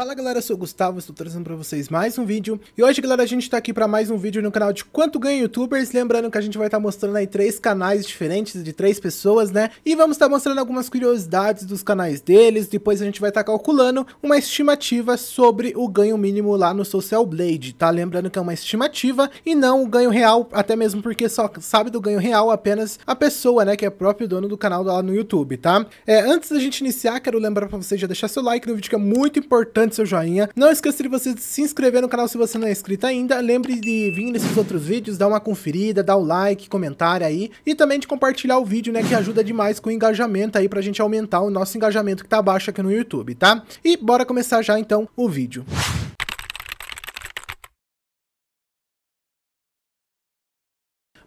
Fala galera, eu sou o Gustavo, estou trazendo para vocês mais um vídeo. E hoje, galera, a gente está aqui para mais um vídeo no canal de Quanto Ganha Youtubers. Lembrando que a gente vai estar tá mostrando aí três canais diferentes de três pessoas, né? E vamos estar tá mostrando algumas curiosidades dos canais deles. Depois a gente vai estar tá calculando uma estimativa sobre o ganho mínimo lá no Social Blade, tá? Lembrando que é uma estimativa e não o ganho real, até mesmo porque só sabe do ganho real apenas a pessoa, né? Que é próprio dono do canal lá no YouTube, tá? É, antes da gente iniciar, quero lembrar para vocês já deixar seu like no vídeo que é muito importante bastante seu joinha. Não esqueça de você se inscrever no canal se você não é inscrito ainda. Lembre de vir nesses outros vídeos, dar uma conferida, dar o like, comentário aí. E também de compartilhar o vídeo, né, que ajuda demais com o engajamento aí pra gente aumentar o nosso engajamento que tá baixo aqui no YouTube, tá? E bora começar já então o vídeo.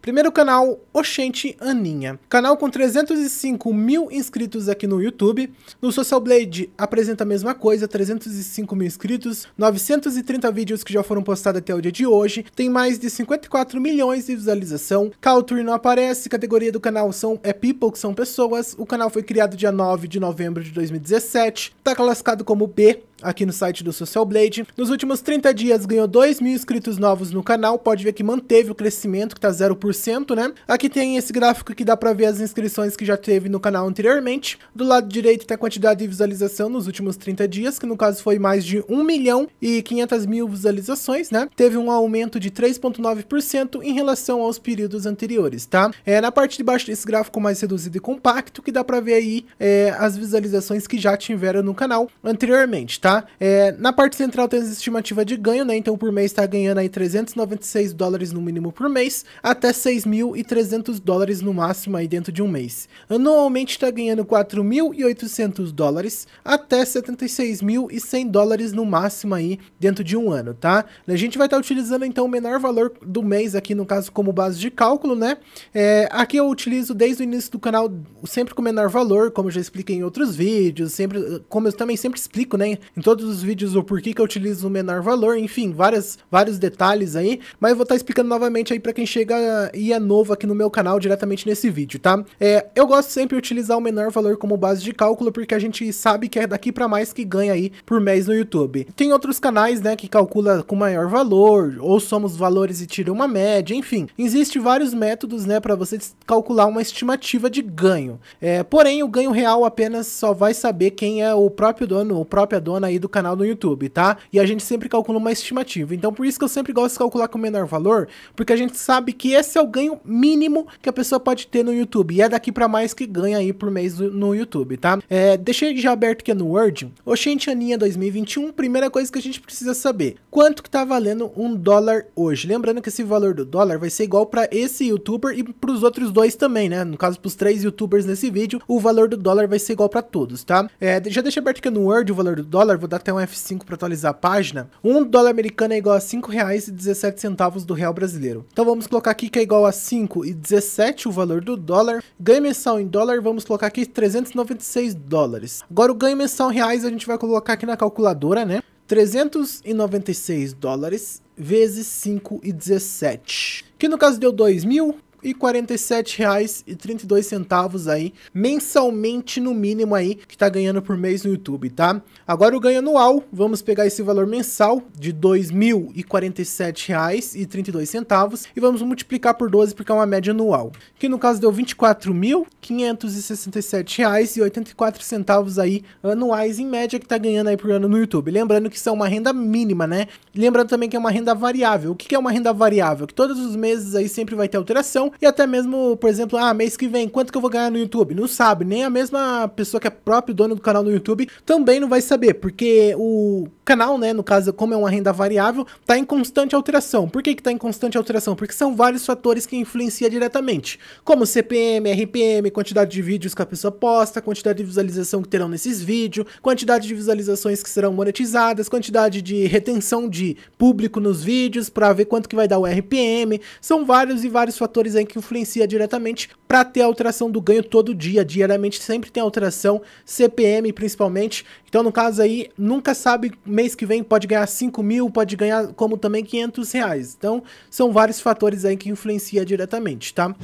Primeiro canal, Oxente Aninha. Canal com 305 mil inscritos aqui no YouTube. No Social Blade apresenta a mesma coisa, 305 mil inscritos, 930 vídeos que já foram postados até o dia de hoje, tem mais de 54 milhões de visualização. Culture não aparece, categoria do canal são é People, que são pessoas. O canal foi criado dia 9 de novembro de 2017, tá classificado como B, aqui no site do Social Blade. Nos últimos 30 dias ganhou 2 mil inscritos novos no canal, pode ver que manteve o crescimento, que tá 0%, né? Aqui tem esse gráfico que dá pra ver as inscrições que já teve no canal anteriormente. Do lado direito tem tá a quantidade de visualização nos últimos 30 dias, que no caso foi mais de 1 milhão e 500 mil visualizações, né? Teve um aumento de 3,9% em relação aos períodos anteriores, tá? É, na parte de baixo desse gráfico mais reduzido e compacto, que dá pra ver aí é, as visualizações que já tiveram no canal anteriormente, tá? tá? É, na parte central tem as estimativa de ganho, né? Então por mês está ganhando aí 396 dólares no mínimo por mês, até 6.300 dólares no máximo aí dentro de um mês. Anualmente está ganhando 4.800 dólares até 76.100 dólares no máximo aí dentro de um ano, tá? A gente vai estar tá utilizando então o menor valor do mês aqui no caso como base de cálculo, né? É, aqui eu utilizo desde o início do canal sempre com menor valor, como já expliquei em outros vídeos, sempre, como eu também sempre explico, né? em todos os vídeos o porquê que eu utilizo o menor valor, enfim, várias, vários detalhes aí, mas eu vou estar tá explicando novamente aí para quem chega e é novo aqui no meu canal diretamente nesse vídeo, tá? É, eu gosto sempre de utilizar o menor valor como base de cálculo, porque a gente sabe que é daqui para mais que ganha aí por mês no YouTube. Tem outros canais, né, que calcula com maior valor, ou somos valores e tira uma média, enfim. Existem vários métodos, né, para você calcular uma estimativa de ganho. É, porém, o ganho real apenas só vai saber quem é o próprio dono ou própria dona aí do canal no YouTube, tá? E a gente sempre calcula uma estimativa. Então por isso que eu sempre gosto de calcular com o menor valor, porque a gente sabe que esse é o ganho mínimo que a pessoa pode ter no YouTube. E é daqui para mais que ganha aí por mês no YouTube, tá? É, deixei já aberto aqui no Word. Oxente Aninha 2021, primeira coisa que a gente precisa saber. Quanto que tá valendo um dólar hoje? Lembrando que esse valor do dólar vai ser igual para esse youtuber e para os outros dois também, né? No caso, para os três youtubers nesse vídeo, o valor do dólar vai ser igual para todos, tá? É, já deixei aberto aqui no Word o valor do dólar vou dar até um F5 para atualizar a página. Um dólar americano é igual a reais e 17 centavos do real brasileiro. Então vamos colocar aqui que é igual a e 17 o valor do dólar. Ganho mensal em dólar, vamos colocar aqui 396 dólares. Agora o ganho mensal em reais a gente vai colocar aqui na calculadora, né? 396 dólares vezes e 17. Que no caso deu 2 mil, e R$ 47,32 aí, mensalmente no mínimo aí, que tá ganhando por mês no YouTube, tá? Agora o ganho anual, vamos pegar esse valor mensal de R$ 2.047,32 e vamos multiplicar por 12 porque é uma média anual, que no caso deu R$ 24.567,84 aí anuais em média que tá ganhando aí por ano no YouTube. Lembrando que são é uma renda mínima, né? Lembrando também que é uma renda variável. O que é uma renda variável? Que todos os meses aí sempre vai ter alteração e até mesmo, por exemplo, ah, mês que vem, quanto que eu vou ganhar no YouTube? Não sabe, nem a mesma pessoa que é próprio dono do canal no YouTube também não vai saber, porque o canal, né, no caso, como é uma renda variável, tá em constante alteração. Por que que tá em constante alteração? Porque são vários fatores que influenciam diretamente, como CPM, RPM, quantidade de vídeos que a pessoa posta, quantidade de visualização que terão nesses vídeos, quantidade de visualizações que serão monetizadas, quantidade de retenção de público nos vídeos para ver quanto que vai dar o RPM. São vários e vários fatores aí é que influencia diretamente para ter alteração do ganho todo dia, diariamente sempre tem alteração, CPM principalmente. Então, no caso aí, nunca sabe, mês que vem pode ganhar 5 mil, pode ganhar como também 500 reais. Então, são vários fatores aí que influencia diretamente, tá?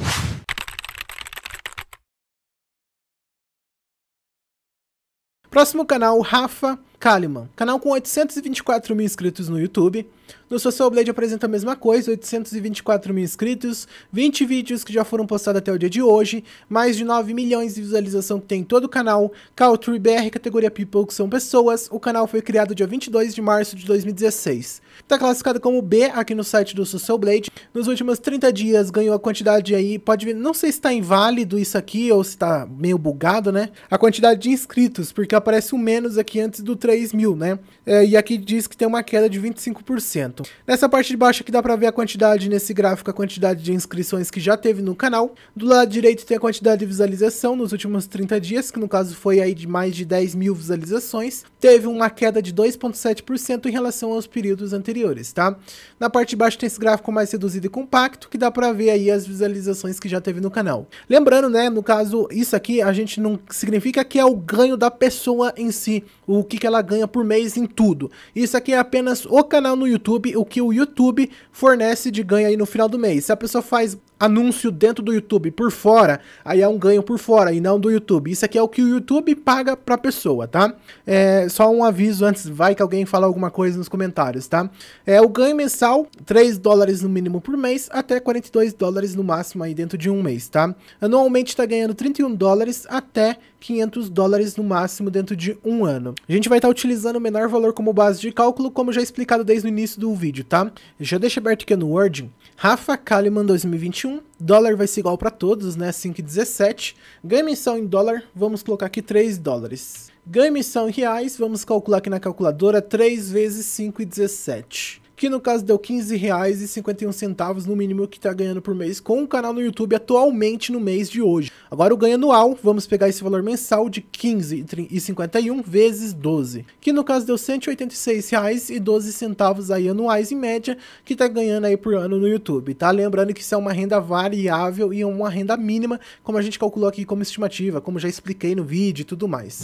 Próximo canal, Rafa Kaliman, canal com 824 mil inscritos no YouTube. No Social Blade apresenta a mesma coisa, 824 mil inscritos, 20 vídeos que já foram postados até o dia de hoje, mais de 9 milhões de visualização que tem em todo o canal, Country BR, categoria People, que são pessoas. O canal foi criado dia 22 de março de 2016. Está classificado como B aqui no site do Social Blade. Nos últimos 30 dias ganhou a quantidade aí, pode ver, não sei se está inválido isso aqui ou se está meio bugado, né? A quantidade de inscritos, porque aparece um menos aqui antes do 3 mil, né? É, e aqui diz que tem uma queda de 25%. Nessa parte de baixo aqui dá para ver a quantidade, nesse gráfico, a quantidade de inscrições que já teve no canal. Do lado direito tem a quantidade de visualização nos últimos 30 dias, que no caso foi aí de mais de 10 mil visualizações. Teve uma queda de 2,7% em relação aos períodos anteriores, tá? Na parte de baixo tem esse gráfico mais reduzido e compacto, que dá para ver aí as visualizações que já teve no canal. Lembrando, né, no caso, isso aqui a gente não significa que é o ganho da pessoa em si, o que, que ela ela ganha por mês em tudo. Isso aqui é apenas o canal no YouTube, o que o YouTube fornece de ganho aí no final do mês. Se a pessoa faz anúncio dentro do YouTube por fora, aí é um ganho por fora e não do YouTube. Isso aqui é o que o YouTube paga pra pessoa, tá? É, só um aviso antes, vai que alguém fala alguma coisa nos comentários, tá? É o ganho mensal, 3 dólares no mínimo por mês, até 42 dólares no máximo aí dentro de um mês, tá? Anualmente tá ganhando 31 dólares até 500 dólares no máximo dentro de um ano. A gente vai estar tá utilizando o menor valor como base de cálculo, como já explicado desde o início do vídeo, tá? Já deixa aberto aqui no Word, Rafa Kalimann 2021, 21, dólar vai ser igual para todos, né? 5,17. Ganha emissão em dólar, vamos colocar aqui 3 dólares. Ganha emissão em reais, vamos calcular aqui na calculadora 3 vezes 5,17 que no caso deu R$15,51 no mínimo que está ganhando por mês com o canal no YouTube atualmente no mês de hoje. Agora o ganho anual, vamos pegar esse valor mensal de R$15,51 vezes 12, que no caso deu R$186,12 aí anuais em média que está ganhando aí por ano no YouTube, tá? Lembrando que isso é uma renda variável e uma renda mínima, como a gente calculou aqui como estimativa, como já expliquei no vídeo e tudo mais.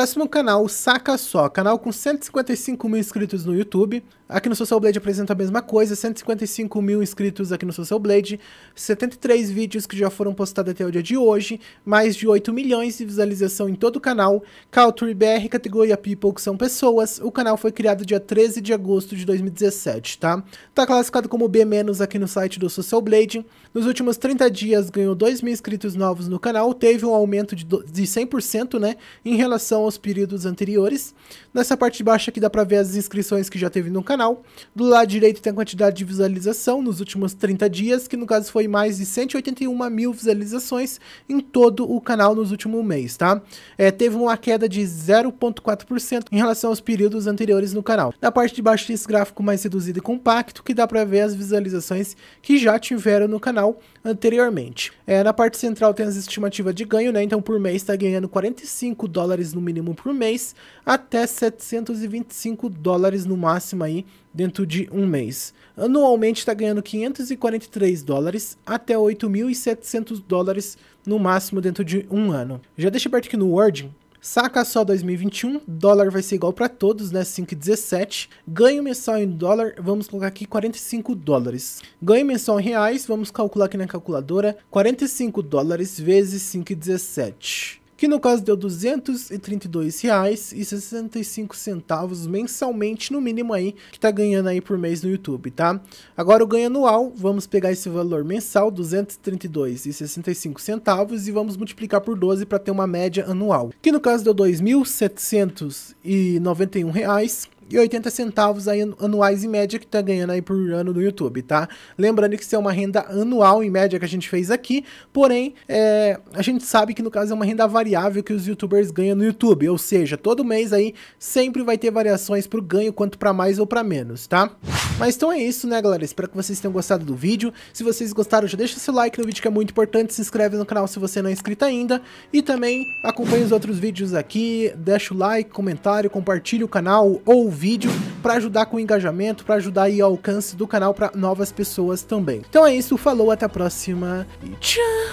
Próximo canal, Saca Só, canal com 155 mil inscritos no YouTube. Aqui no Social Blade apresenta a mesma coisa, 155 mil inscritos aqui no Social Blade, 73 vídeos que já foram postados até o dia de hoje, mais de 8 milhões de visualização em todo o canal, Culture BR, categoria People, que são pessoas. O canal foi criado dia 13 de agosto de 2017, tá? Tá classificado como B- aqui no site do Social Blade. Nos últimos 30 dias ganhou 2 mil inscritos novos no canal, teve um aumento de, de 100%, né, em relação aos períodos anteriores. Nessa parte de baixo aqui dá para ver as inscrições que já teve no canal. Do lado direito tem a quantidade de visualização nos últimos 30 dias, que no caso foi mais de 181 mil visualizações em todo o canal nos últimos mês, tá? É, teve uma queda de 0,4% em relação aos períodos anteriores no canal. Na parte de baixo tem esse gráfico mais reduzido e compacto, que dá para ver as visualizações que já tiveram no canal anteriormente. É, na parte central tem as estimativas de ganho, né? Então por mês está ganhando 45 dólares no mínimo por mês até 725 dólares no máximo aí dentro de um mês. Anualmente está ganhando 543 dólares até 8.700 dólares no máximo dentro de um ano. Já deixa aberto aqui no Wording Saca só 2021, dólar vai ser igual para todos, né? 5,17. Ganho mensal em dólar, vamos colocar aqui 45 dólares. Ganho mensal em reais, vamos calcular aqui na calculadora, 45 dólares vezes 5,17 que no caso deu R$ 232,65 mensalmente, no mínimo aí, que tá ganhando aí por mês no YouTube, tá? Agora o ganho anual, vamos pegar esse valor mensal, R$ 232,65 e vamos multiplicar por 12 para ter uma média anual, que no caso deu R$ 2.791 e 80 centavos aí anuais em média que tá ganhando aí por ano no YouTube, tá? Lembrando que isso é uma renda anual em média que a gente fez aqui, porém, é, a gente sabe que no caso é uma renda variável que os youtubers ganham no YouTube, ou seja, todo mês aí sempre vai ter variações pro ganho, quanto para mais ou para menos, tá? Mas então é isso, né, galera? Espero que vocês tenham gostado do vídeo. Se vocês gostaram, já deixa seu like no vídeo que é muito importante, se inscreve no canal se você não é inscrito ainda e também acompanha os outros vídeos aqui, deixa o like, comentário, compartilha o canal, ouve vídeo para ajudar com o engajamento, para ajudar aí o alcance do canal para novas pessoas também. Então é isso, falou, até a próxima e tchau!